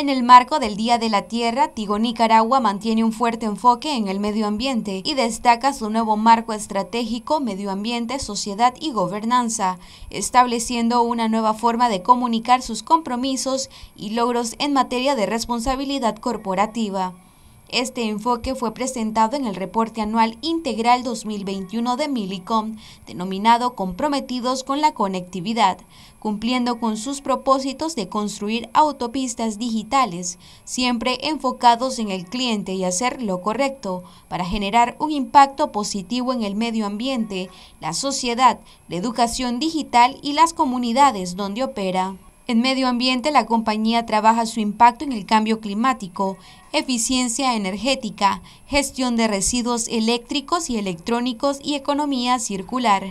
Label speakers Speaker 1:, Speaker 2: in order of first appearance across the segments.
Speaker 1: En el marco del Día de la Tierra, Tigo Nicaragua mantiene un fuerte enfoque en el medio ambiente y destaca su nuevo marco estratégico Medio Ambiente, Sociedad y Gobernanza, estableciendo una nueva forma de comunicar sus compromisos y logros en materia de responsabilidad corporativa. Este enfoque fue presentado en el reporte anual integral 2021 de Milicom, denominado Comprometidos con la Conectividad, cumpliendo con sus propósitos de construir autopistas digitales, siempre enfocados en el cliente y hacer lo correcto para generar un impacto positivo en el medio ambiente, la sociedad, la educación digital y las comunidades donde opera. En medio ambiente, la compañía trabaja su impacto en el cambio climático, eficiencia energética, gestión de residuos eléctricos y electrónicos y economía circular.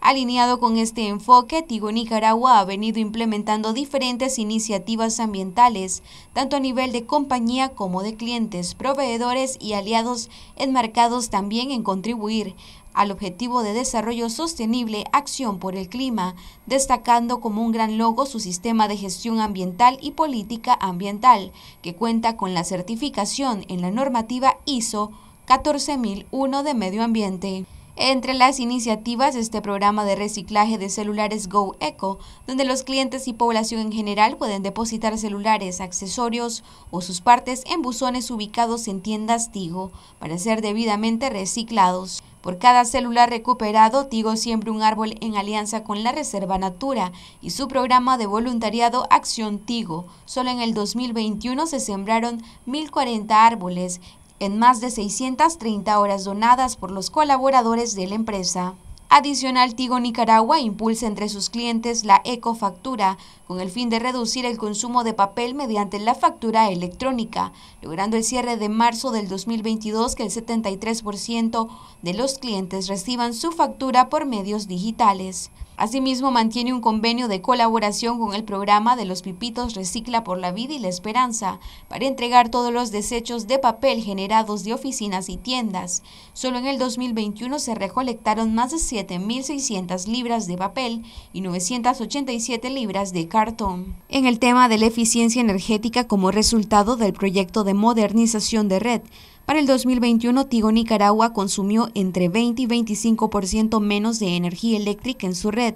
Speaker 1: Alineado con este enfoque, Tigo Nicaragua ha venido implementando diferentes iniciativas ambientales, tanto a nivel de compañía como de clientes, proveedores y aliados enmarcados también en contribuir al objetivo de desarrollo sostenible Acción por el Clima, destacando como un gran logo su sistema de gestión ambiental y política ambiental, que cuenta con la certificación en la normativa ISO 14001 de medio ambiente. Entre las iniciativas, este programa de reciclaje de celulares Go Eco, donde los clientes y población en general pueden depositar celulares, accesorios o sus partes en buzones ubicados en tiendas Tigo para ser debidamente reciclados. Por cada celular recuperado, Tigo siembra un árbol en alianza con la Reserva Natura y su programa de voluntariado Acción Tigo. Solo en el 2021 se sembraron 1.040 árboles en más de 630 horas donadas por los colaboradores de la empresa. Adicional, Tigo Nicaragua impulsa entre sus clientes la ecofactura con el fin de reducir el consumo de papel mediante la factura electrónica, logrando el cierre de marzo del 2022 que el 73% de los clientes reciban su factura por medios digitales. Asimismo, mantiene un convenio de colaboración con el programa de los Pipitos Recicla por la Vida y la Esperanza para entregar todos los desechos de papel generados de oficinas y tiendas. Solo en el 2021 se recolectaron más de 7.600 libras de papel y 987 libras de cartón. En el tema de la eficiencia energética como resultado del proyecto de modernización de red, para el 2021, Tigo Nicaragua consumió entre 20 y 25% menos de energía eléctrica en su red,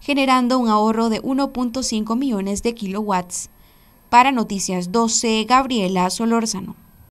Speaker 1: generando un ahorro de 1.5 millones de kilowatts. Para Noticias 12, Gabriela Solórzano.